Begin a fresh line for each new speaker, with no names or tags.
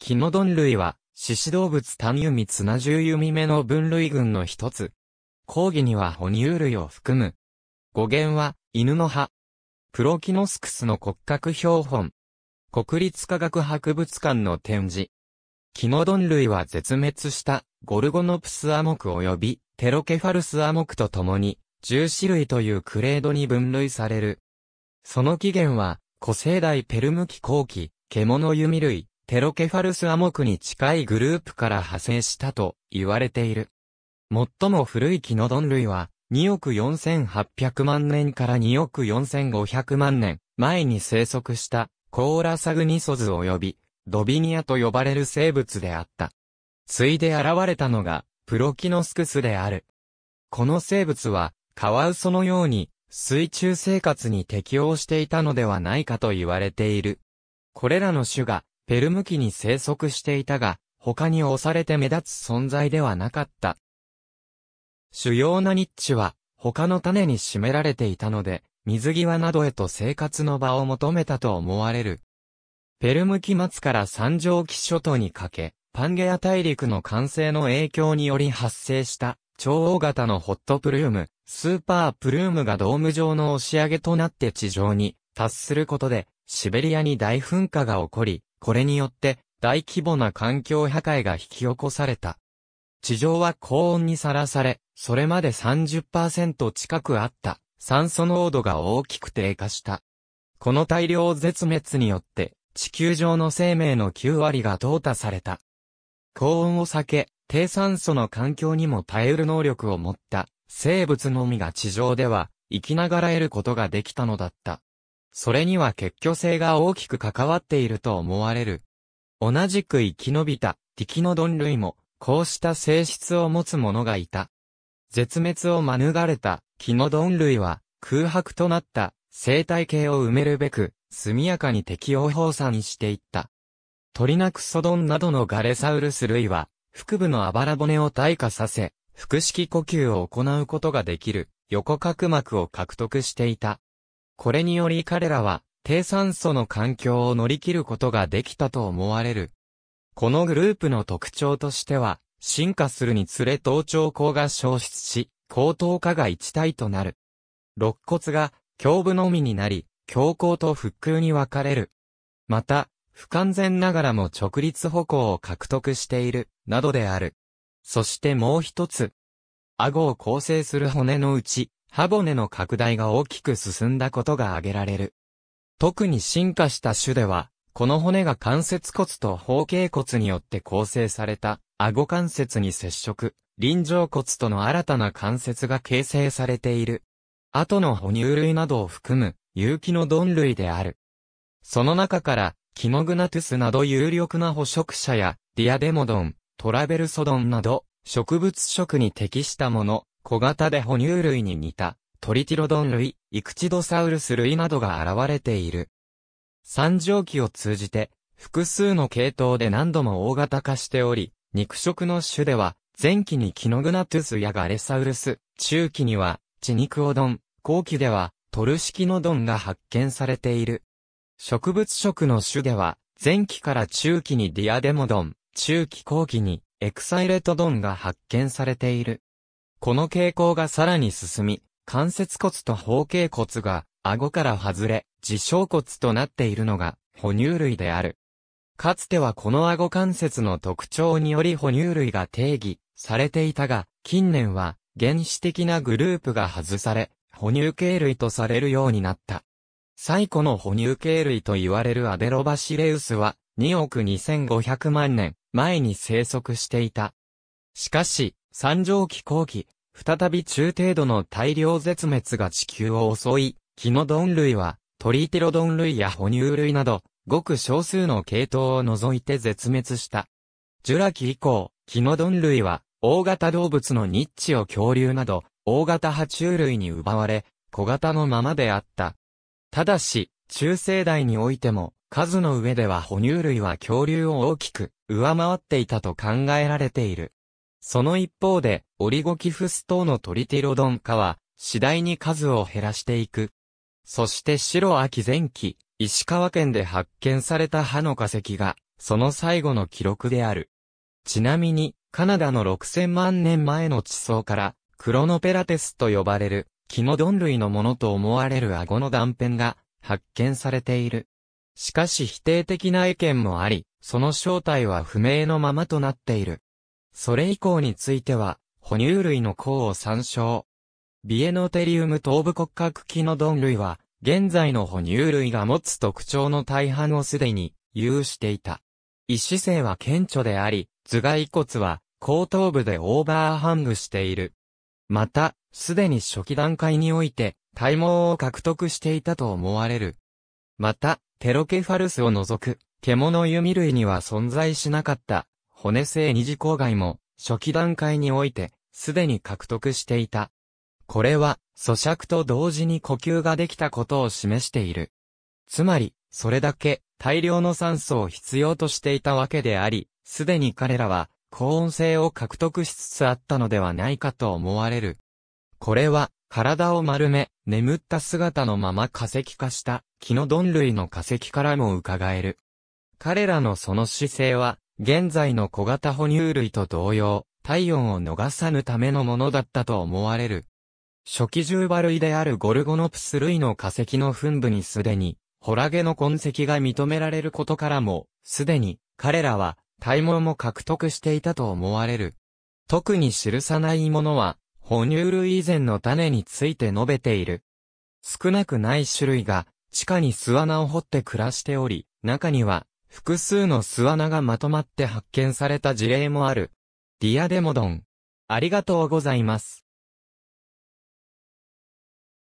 キノドン類は、獅子動物単由密な重由密目の分類群の一つ。講義には哺乳類を含む。語源は、犬の歯。プロキノスクスの骨格標本。国立科学博物館の展示。キノドン類は絶滅したゴルゴノプスアモク及びテロケファルスアモクと共に重種類というクレードに分類される。その起源は古生代ペルム紀後期、獣弓類、テロケファルスアモクに近いグループから派生したと言われている。最も古いキノドン類は、2億4800万年から2億4500万年前に生息したコーラサグニソズ及びドビニアと呼ばれる生物であった。ついで現れたのがプロキノスクスである。この生物はカワウソのように水中生活に適応していたのではないかと言われている。これらの種がペルム紀に生息していたが、他に押されて目立つ存在ではなかった。主要なニッチは、他の種に占められていたので、水際などへと生活の場を求めたと思われる。ペルム紀末から三条期諸島にかけ、パンゲア大陸の完成の影響により発生した、超大型のホットプルーム、スーパープルームがドーム状の押し上げとなって地上に達することで、シベリアに大噴火が起こり、これによって大規模な環境破壊が引き起こされた。地上は高温にさらされ、それまで30%近くあった酸素濃度が大きく低下した。この大量絶滅によって地球上の生命の9割が淘汰された。高温を避け、低酸素の環境にも耐える能力を持った生物のみが地上では生きながら得ることができたのだった。それには結局性が大きく関わっていると思われる。同じく生き延びた、テのキノドン類も、こうした性質を持つ者がいた。絶滅を免れた、キノドン類は、空白となった生態系を埋めるべく、速やかに適応放散していった。トリナクソドンなどのガレサウルス類は、腹部のあばら骨を退化させ、腹式呼吸を行うことができる、横隔膜を獲得していた。これにより彼らは低酸素の環境を乗り切ることができたと思われる。このグループの特徴としては、進化するにつれ頭頂孔が消失し、後頭下が一体となる。肋骨が胸部のみになり、胸口と腹腔に分かれる。また、不完全ながらも直立歩行を獲得している、などである。そしてもう一つ。顎を構成する骨のうち、歯骨の拡大が大きく進んだことが挙げられる。特に進化した種では、この骨が関節骨と方形骨によって構成された、顎関節に接触、臨場骨との新たな関節が形成されている。後の哺乳類などを含む、有機の鈍類である。その中から、キノグナトゥスなど有力な捕食者や、ディアデモドン、トラベルソドンなど、植物食に適したもの、小型で哺乳類に似た、トリティロドン類、イクチドサウルス類などが現れている。三畳期を通じて、複数の系統で何度も大型化しており、肉食の種では、前期にキノグナトゥスやガレサウルス、中期には、チニクオドン、後期では、トルシキノドンが発見されている。植物食の種では、前期から中期にディアデモドン、中期後期にエクサイレトドンが発見されている。この傾向がさらに進み、関節骨と方形骨が顎から外れ、自傷骨となっているのが哺乳類である。かつてはこの顎関節の特徴により哺乳類が定義されていたが、近年は原始的なグループが外され、哺乳系類とされるようになった。最古の哺乳系類と言われるアデロバシレウスは2億2500万年前に生息していた。しかし、三畳紀後期、再び中程度の大量絶滅が地球を襲い、キノドン類は、トリテロドン類や哺乳類など、ごく少数の系統を除いて絶滅した。ジュラ紀以降、キノドン類は、大型動物のニッチを恐竜など、大型爬虫類に奪われ、小型のままであった。ただし、中世代においても、数の上では哺乳類は恐竜を大きく上回っていたと考えられている。その一方で、オリゴキフス等のトリティロドン化は、次第に数を減らしていく。そして白秋前期、石川県で発見された歯の化石が、その最後の記録である。ちなみに、カナダの6000万年前の地層から、クロノペラテスと呼ばれる、キノドン類のものと思われる顎の断片が発見されている。しかし否定的な意見もあり、その正体は不明のままとなっている。それ以降については、哺乳類の項を参照。ビエノテリウム頭部骨格機の鈍類は、現在の哺乳類が持つ特徴の大半をすでに有していた。一姿勢は顕著であり、頭蓋骨は後頭部でオーバーハングしている。また、すでに初期段階において体毛を獲得していたと思われる。また、テロケファルスを除く獣弓類には存在しなかった骨製二次郊外も、初期段階において、すでに獲得していた。これは、咀嚼と同時に呼吸ができたことを示している。つまり、それだけ、大量の酸素を必要としていたわけであり、すでに彼らは、高音性を獲得しつつあったのではないかと思われる。これは、体を丸め、眠った姿のまま化石化した、木のドン類の化石からも伺える。彼らのその姿勢は、現在の小型哺乳類と同様、体温を逃さぬためのものだったと思われる。初期重馬類であるゴルゴノプス類の化石の墳部にすでに、ホラゲの痕跡が認められることからも、すでに彼らは体毛も獲得していたと思われる。特に記さないものは、哺乳類以前の種について述べている。少なくない種類が、地下に巣穴を掘って暮らしており、中には、複数の巣穴がまとまって発見された事例もある。ディアデモドン。ありがとうございます。